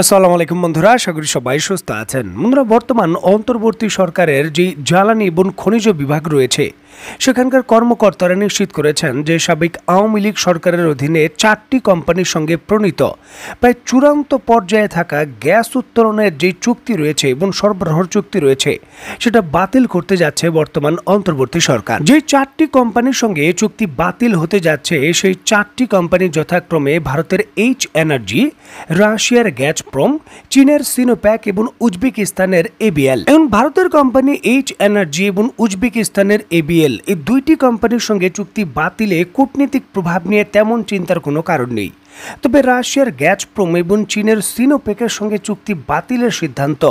আসসালামু আলাইকুম বন্ধুরা আশা করি সবাই সুস্থ আছেন বন্ধুরা বর্তমান অন্তর্বর্তী সরকারের যে জ্বালানি এবং খনিজ বিভাগ রয়েছে সেখানকার কর্মকর্তারা নিশ্চিত করেছেন যে সাবেক আওয়ামী লীগ সরকারের অধীনে চারটি কোম্পানির সঙ্গে প্রণীত প্রায় চূড়ান্ত পর্যায়ে থাকা গ্যাস উত্তোলনের যে চুক্তি রয়েছে এবং সরবরাহ চুক্তি রয়েছে সেটা বাতিল করতে যাচ্ছে বর্তমান অন্তর্বর্তী সরকার যে চারটি কোম্পানির সঙ্গে চুক্তি বাতিল হতে যাচ্ছে সেই চারটি কোম্পানি যথাক্রমে ভারতের এইচ এনার্জি রাশিয়ার গ্যাস গাজপ্রম চীনের সিনোপ্যাক এবং উজবেকিস্তানের এবিএল এবং ভারতের কোম্পানি এইচ এনার্জি এবং উজবেকিস্তানের এবিএল এই দুইটি কোম্পানির সঙ্গে চুক্তি বাতিলে কূটনীতিক প্রভাব নিয়ে তেমন চিন্তার কোনো কারণ নেই তবে রাশিয়ার গ্যাজপ্রোম এবং চীনের সিনোপেকের সঙ্গে চুক্তি বাতিলের সিদ্ধান্ত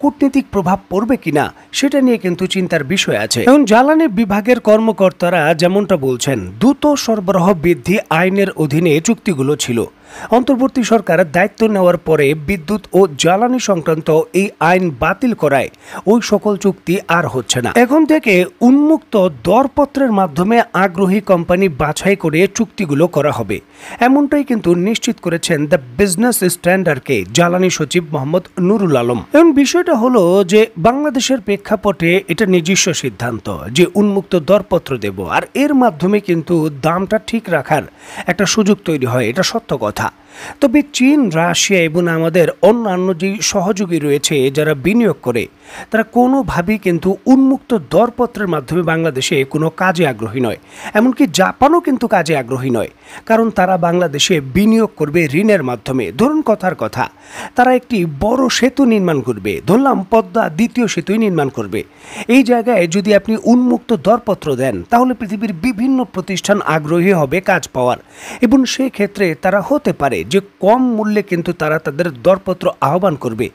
কূটনীতিক প্রভাব পড়বে কিনা সেটা নিয়ে কিন্তু চিন্তার বিষয় আছে এবং জ্বালানি বিভাগের কর্মকর্তারা যেমনটা বলছেন দ্রুত সরবরাহ বৃদ্ধি আইনের অধীনে চুক্তিগুলো ছিল অন্তর্বর্তী সরকার দায়িত্ব নেওয়ার পরে বিদ্যুৎ ও জ্বালানি সংক্রান্ত এই আইন বাতিল করায় ওই সকল চুক্তি আর হচ্ছে না এখন থেকে উন্মুক্ত দরপত্রের মাধ্যমে আগ্রহী কোম্পানি বাছাই করে চুক্তিগুলো করা হবে এমনটাই কিন্তু নিশ্চিত করেছেন দ্য বিজনেস স্ট্যান্ডার্ডকে জ্বালানি সচিব মোহাম্মদ নুরুল আলম এখন বিষয়টা হলো যে বাংলাদেশের প্রেক্ষাপটে এটা নিজস্ব সিদ্ধান্ত যে উন্মুক্ত দরপত্র দেব আর এর মাধ্যমে কিন্তু দামটা ঠিক রাখার একটা সুযোগ তৈরি হয় এটা সত্য কথা 他。তবে চীন রাশিয়া এবং আমাদের অন্যান্য যে সহযোগী রয়েছে যারা বিনিয়োগ করে তারা কোনোভাবেই কিন্তু উন্মুক্ত দরপত্রের মাধ্যমে বাংলাদেশে কোনো কাজে আগ্রহী নয় এমনকি জাপানও কিন্তু কাজে আগ্রহী নয় কারণ তারা বাংলাদেশে বিনিয়োগ করবে ঋণের মাধ্যমে ধরুন কথার কথা তারা একটি বড় সেতু নির্মাণ করবে ধরলাম পদ্মা দ্বিতীয় সেতুই নির্মাণ করবে এই জায়গায় যদি আপনি উন্মুক্ত দরপত্র দেন তাহলে পৃথিবীর বিভিন্ন প্রতিষ্ঠান আগ্রহী হবে কাজ পাওয়ার এবং সেই ক্ষেত্রে তারা হতে পারে যে কম মূল্যে কিন্তু তারা তাদের দরপত্র আহ্বান করবে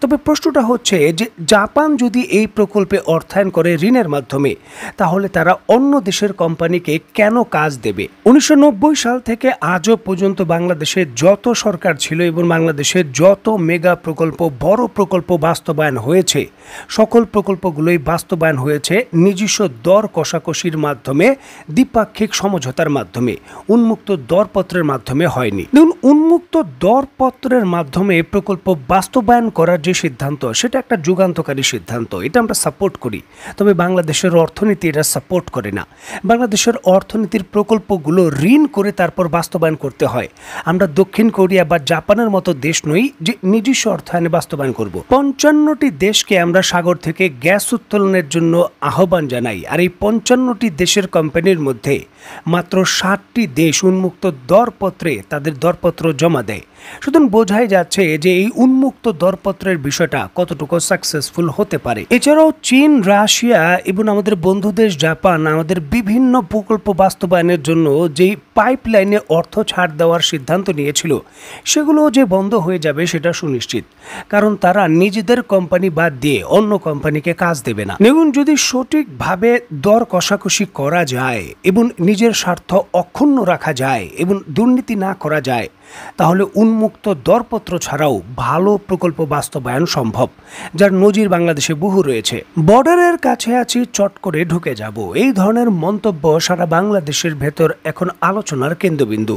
তবে প্রশ্নটা হচ্ছে যে জাপান যদি এই প্রকল্পে অর্থায়ন করে ঋণের মাধ্যমে তাহলে তারা অন্য দেশের কোম্পানিকে কেন কাজ দেবে উনিশশো সাল থেকে আজও পর্যন্ত বাংলাদেশে যত সরকার ছিল এবং বাংলাদেশের যত মেগা প্রকল্প বড় প্রকল্প বাস্তবায়ন হয়েছে সকল প্রকল্পগুলোই বাস্তবায়ন হয়েছে নিজস্ব দর কষাকষির মাধ্যমে দ্বিপাক্ষিক সমঝোতার মাধ্যমে উন্মুক্ত দরপত্রের মাধ্যমে হয়নি দেখুন উন্মুক্ত দরপত্রের মাধ্যমে প্রকল্প বাস্তবায়ন করার যে সিদ্ধান্ত সেটা একটা যুগান্তকারী সিদ্ধান্ত এটা আমরা সাপোর্ট করি তবে বাংলাদেশের অর্থনীতি এটা সাপোর্ট করে না বাংলাদেশের অর্থনীতির প্রকল্পগুলো ঋণ করে তারপর বাস্তবায়ন করতে হয় আমরা দক্ষিণ কোরিয়া বা জাপানের মতো দেশ নই যে নিজস্ব অর্থায়নে বাস্তবায়ন করব পঞ্চান্নটি দেশকে আমরা সাগর থেকে গ্যাস উত্তোলনের জন্য আহ্বান জানাই আর এই পঞ্চান্নটি দেশের কোম্পানির মধ্যে মাত্র ষাটটি দেশ উন্মুক্ত দরপত্রে তাদের দরপত্র पत्र जमा दें সুতরাং বোঝাই যাচ্ছে যে এই উন্মুক্ত দরপত্রের বিষয়টা কতটুকু সাকসেসফুল হতে পারে এছাড়াও চীন রাশিয়া এবং আমাদের বন্ধু দেশ জাপান আমাদের বিভিন্ন প্রকল্প বাস্তবায়নের জন্য যেই পাইপলাইনে অর্থ ছাড় দেওয়ার সিদ্ধান্ত নিয়েছিল সেগুলো যে বন্ধ হয়ে যাবে সেটা সুনিশ্চিত কারণ তারা নিজেদের কোম্পানি বাদ দিয়ে অন্য কোম্পানিকে কাজ দেবে না দেখুন যদি সঠিকভাবে দর কষাকষি করা যায় এবং নিজের স্বার্থ অক্ষুণ্ণ রাখা যায় এবং দুর্নীতি না করা যায় তাহলে উন উন্মুক্ত দরপত্র ছাড়াও ভালো প্রকল্প বাস্তবায়ন সম্ভব যার নজির বাংলাদেশে বহু রয়েছে বর্ডারের কাছে আছি চট করে ঢুকে যাব এই ধরনের মন্তব্য সারা বাংলাদেশের ভেতর এখন আলোচনার কেন্দ্রবিন্দু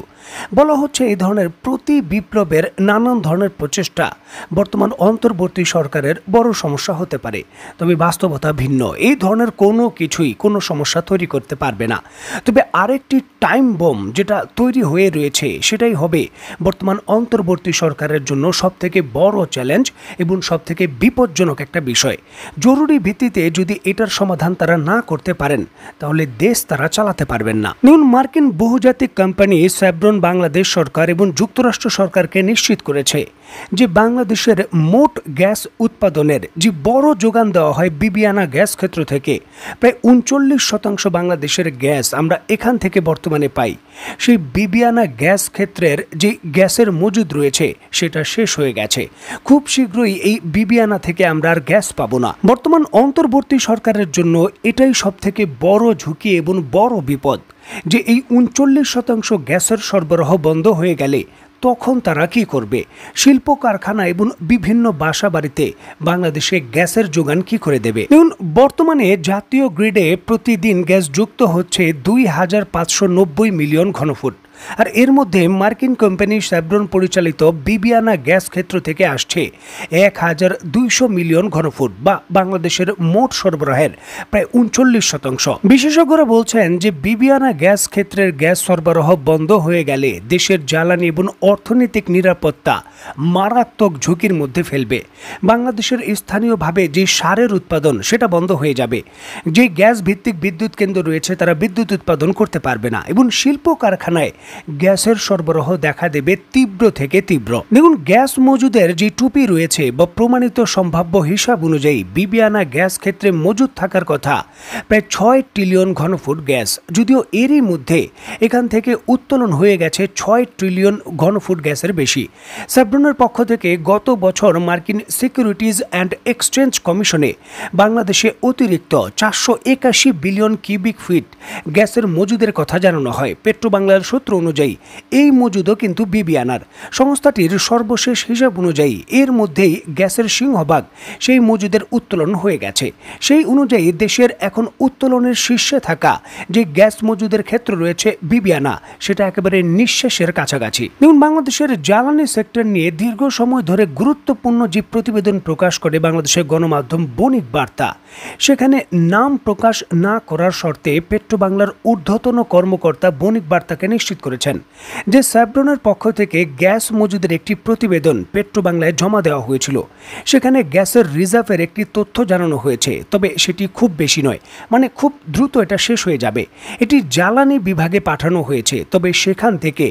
বলা হচ্ছে এই ধরনের প্রতি বিপ্লবের নানান ধরনের প্রচেষ্টা বর্তমান অন্তর্বর্তী সরকারের বড় সমস্যা হতে পারে তবে বাস্তবতা ভিন্ন এই ধরনের কোনো কিছুই কোনো সমস্যা তৈরি করতে পারবে না তবে আরেকটি টাইম বোম যেটা তৈরি হয়ে রয়েছে সেটাই হবে বর্তমান অন্তর্বর্তী সরকারের জন্য সবথেকে বড় চ্যালেঞ্জ এবং সবথেকে বিপজ্জনক একটা বিষয় জরুরি ভিত্তিতে যদি এটার সমাধান তারা না করতে পারেন তাহলে দেশ তারা চালাতে পারবেন না নিউন মার্কিন বহুজাতিক কোম্পানি স্যাব্রন বাংলাদেশ সরকার এবং যুক্তরাষ্ট্র সরকারকে নিশ্চিত করেছে যে বাংলাদেশের মোট গ্যাস উৎপাদনের যে বড় যোগান দেওয়া হয় বিবিয়ানা গ্যাস ক্ষেত্র থেকে প্রায় উনচল্লিশ শতাংশ বাংলাদেশের গ্যাস আমরা এখান থেকে বর্তমানে পাই সেই বিবিয়ানা গ্যাস ক্ষেত্রের যে গ্যাসের মজুদ রয়েছে সেটা শেষ হয়ে গেছে খুব শীঘ্রই এই বিবিয়ানা থেকে আমরা আর গ্যাস পাবো না বর্তমান অন্তর্বর্তী সরকারের জন্য এটাই সবথেকে বড় ঝুঁকি এবং বড় বিপদ যে এই উনচল্লিশ শতাংশ গ্যাসের সরবরাহ বন্ধ হয়ে গেলে তখন তারা কি করবে শিল্প কারখানা এবং বিভিন্ন বাসা বাড়িতে বাংলাদেশে গ্যাসের যোগান কি করে দেবে এবং বর্তমানে জাতীয় গ্রিডে প্রতিদিন গ্যাস যুক্ত হচ্ছে দুই হাজার পাঁচশো নব্বই মিলিয়ন ঘনফুট আর এর মধ্যে মার্কিন কোম্পানি স্যাব্রন পরিচালিত বিবিয়ানা গ্যাস ক্ষেত্র থেকে আসছে এক হাজার দুইশো মিলিয়ন ঘনফুট বা বাংলাদেশের মোট সরবরাহের প্রায় উনচল্লিশ শতাংশ বিশেষজ্ঞরা বলছেন যে বিবিয়ানা গ্যাস ক্ষেত্রের গ্যাস সরবরাহ বন্ধ হয়ে গেলে দেশের জ্বালানি এবং অর্থনৈতিক নিরাপত্তা মারাত্মক ঝুঁকির মধ্যে ফেলবে বাংলাদেশের স্থানীয়ভাবে যে সারের উৎপাদন সেটা বন্ধ হয়ে যাবে যে গ্যাস ভিত্তিক বিদ্যুৎ কেন্দ্র রয়েছে তারা বিদ্যুৎ উৎপাদন করতে পারবে না এবং শিল্প কারখানায় গ্যাসের সরবরাহ দেখা দেবে তীব্র থেকে তীব্র দেখুন গ্যাস মজুদের যে টুপি রয়েছে বা প্রমাণিত সম্ভাব্য হিসাব অনুযায়ী বিবিয়ানা গ্যাস ক্ষেত্রে মজুদ থাকার কথা প্রায় ছয় ট্রিলিয়ন ঘনফুট গ্যাস যদিও এরই মধ্যে এখান থেকে উত্তোলন হয়ে গেছে ছয় ট্রিলিয়ন ঘনফুট গ্যাসের বেশি স্যাবরনের পক্ষ থেকে গত বছর মার্কিন সিকিউরিটিজ অ্যান্ড এক্সচেঞ্জ কমিশনে বাংলাদেশে অতিরিক্ত চারশো একাশি বিলিয়ন কিউবিক ফিট গ্যাসের মজুদের কথা জানানো হয় পেট্রো বাংলার সূত্র অনুযায়ী এই মজুদও কিন্তু বিবিআনার সংস্থাটির সর্বশেষ হিসাব অনুযায়ী এর মধ্যেই গ্যাসের সিংহভাগ সেই মজুদের উত্তোলন হয়ে গেছে সেই অনুযায়ী দেশের এখন উত্তোলনের শীর্ষে থাকা যে গ্যাস মজুদের ক্ষেত্র রয়েছে বিবিআনা সেটা একেবারে নিঃশেষের কাছাকাছি দেখুন বাংলাদেশের জ্বালানি সেক্টর নিয়ে দীর্ঘ সময় ধরে গুরুত্বপূর্ণ যে প্রতিবেদন প্রকাশ করে বাংলাদেশের গণমাধ্যম বণিক বার্তা সেখানে নাম প্রকাশ না করার শর্তে পেট্রোবাংলার ঊর্ধ্বতন কর্মকর্তা বণিক বার্তাকে নিশ্চিত করেছেন যে স্যাব্রনের পক্ষ থেকে গ্যাস মজুদের একটি প্রতিবেদন পেট্রো বাংলায় জমা দেওয়া হয়েছিল সেখানে গ্যাসের রিজার্ভের একটি তথ্য জানানো হয়েছে তবে সেটি খুব বেশি নয় মানে খুব দ্রুত এটা শেষ হয়ে যাবে এটি জ্বালানি বিভাগে পাঠানো হয়েছে তবে সেখান থেকে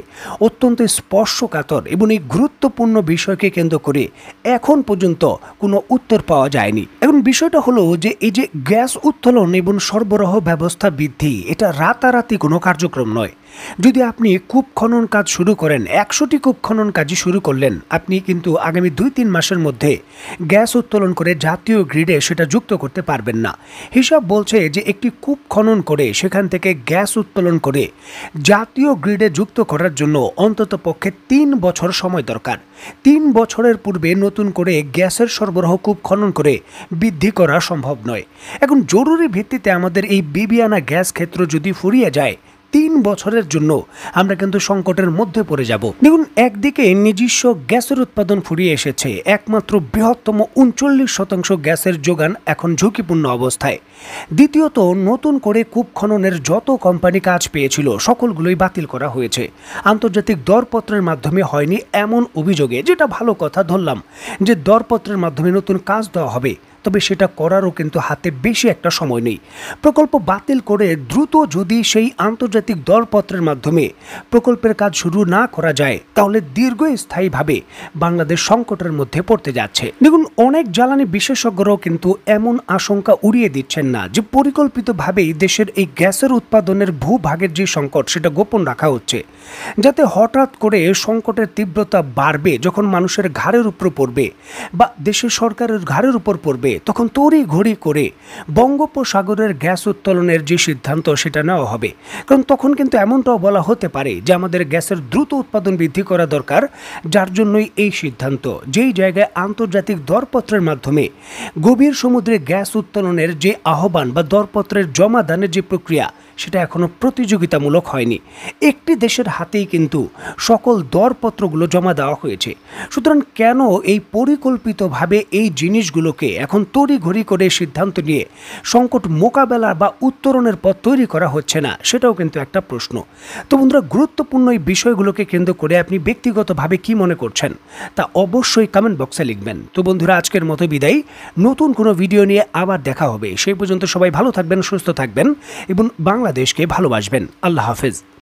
অত্যন্ত স্পর্শকাতর এবং এই গুরুত্বপূর্ণ বিষয়কে কেন্দ্র করে এখন পর্যন্ত কোনো উত্তর পাওয়া যায়নি এখন বিষয়টা হলো যে এই যে গ্যাস উত্তোলন এবং সরবরাহ ব্যবস্থা বৃদ্ধি এটা রাতারাতি কোনো কার্যক্রম নয় যদি আপনি কূপ খনন কাজ শুরু করেন একশোটি কূপ খনন কাজই শুরু করলেন আপনি কিন্তু আগামী দুই তিন মাসের মধ্যে গ্যাস উত্তোলন করে জাতীয় গ্রিডে সেটা যুক্ত করতে পারবেন না হিসাব বলছে যে একটি কূপ খনন করে সেখান থেকে গ্যাস উত্তোলন করে জাতীয় গ্রিডে যুক্ত করার জন্য অন্তত পক্ষে তিন বছর সময় দরকার তিন বছরের পূর্বে নতুন করে গ্যাসের সরবরাহ কূপ খনন করে বৃদ্ধি করা সম্ভব নয় এখন জরুরি ভিত্তিতে আমাদের এই বিবিয়ানা গ্যাস ক্ষেত্র যদি ফুরিয়ে যায় তিন বছরের জন্য আমরা কিন্তু সংকটের মধ্যে পড়ে যাব দেখুন একদিকে নিজস্ব গ্যাসের উৎপাদন ফুরিয়ে এসেছে একমাত্র বৃহত্তম উনচল্লিশ শতাংশ গ্যাসের যোগান এখন ঝুঁকিপূর্ণ অবস্থায় দ্বিতীয়ত নতুন করে কূপ খননের যত কোম্পানি কাজ পেয়েছিল সকলগুলোই বাতিল করা হয়েছে আন্তর্জাতিক দরপত্রের মাধ্যমে হয়নি এমন অভিযোগে যেটা ভালো কথা ধরলাম যে দরপত্রের মাধ্যমে নতুন কাজ দেওয়া হবে তবে সেটা করারও কিন্তু হাতে বেশি একটা সময় নেই প্রকল্প বাতিল করে দ্রুত যদি সেই আন্তর্জাতিক দরপত্রের মাধ্যমে প্রকল্পের কাজ শুরু না করা যায় তাহলে দীর্ঘস্থায়ীভাবে বাংলাদেশ সংকটের মধ্যে পড়তে যাচ্ছে দেখুন অনেক জ্বালানি বিশেষজ্ঞরাও কিন্তু এমন আশঙ্কা উড়িয়ে দিচ্ছেন না যে পরিকল্পিতভাবেই দেশের এই গ্যাসের উৎপাদনের ভূভাগের যে সংকট সেটা গোপন রাখা হচ্ছে যাতে হঠাৎ করে সংকটের তীব্রতা বাড়বে যখন মানুষের ঘাড়ের উপর পড়বে বা দেশের সরকারের ঘাড়ের উপর পড়বে পারে তখন তড়ি ঘড়ি করে বঙ্গোপসাগরের গ্যাস উত্তোলনের যে সিদ্ধান্ত সেটা নেওয়া হবে কারণ তখন কিন্তু এমনটাও বলা হতে পারে যে আমাদের গ্যাসের দ্রুত উৎপাদন বৃদ্ধি করা দরকার যার জন্যই এই সিদ্ধান্ত যেই জায়গায় আন্তর্জাতিক দরপত্রের মাধ্যমে গভীর সমুদ্রে গ্যাস উত্তোলনের যে আহ্বান বা দরপত্রের জমাদানের যে প্রক্রিয়া সেটা এখনও প্রতিযোগিতামূলক হয়নি একটি দেশের হাতেই কিন্তু সকল দরপত্রগুলো জমা দেওয়া হয়েছে সুতরাং কেন এই পরিকল্পিতভাবে এই জিনিসগুলোকে এখন তড়িঘড়ি করে সিদ্ধান্ত নিয়ে সংকট মোকাবেলা বা উত্তরণের পথ তৈরি করা হচ্ছে না সেটাও কিন্তু একটা প্রশ্ন তো বন্ধুরা গুরুত্বপূর্ণ এই বিষয়গুলোকে কেন্দ্র করে আপনি ব্যক্তিগতভাবে কি মনে করছেন তা অবশ্যই কমেন্ট বক্সে লিখবেন তো বন্ধুরা আজকের মতো বিদায় নতুন কোনো ভিডিও নিয়ে আবার দেখা হবে সেই পর্যন্ত সবাই ভালো থাকবেন সুস্থ থাকবেন এবং বাংলা বাংলাদেশকে ভালোবাসবেন আল্লাহ হাফেজ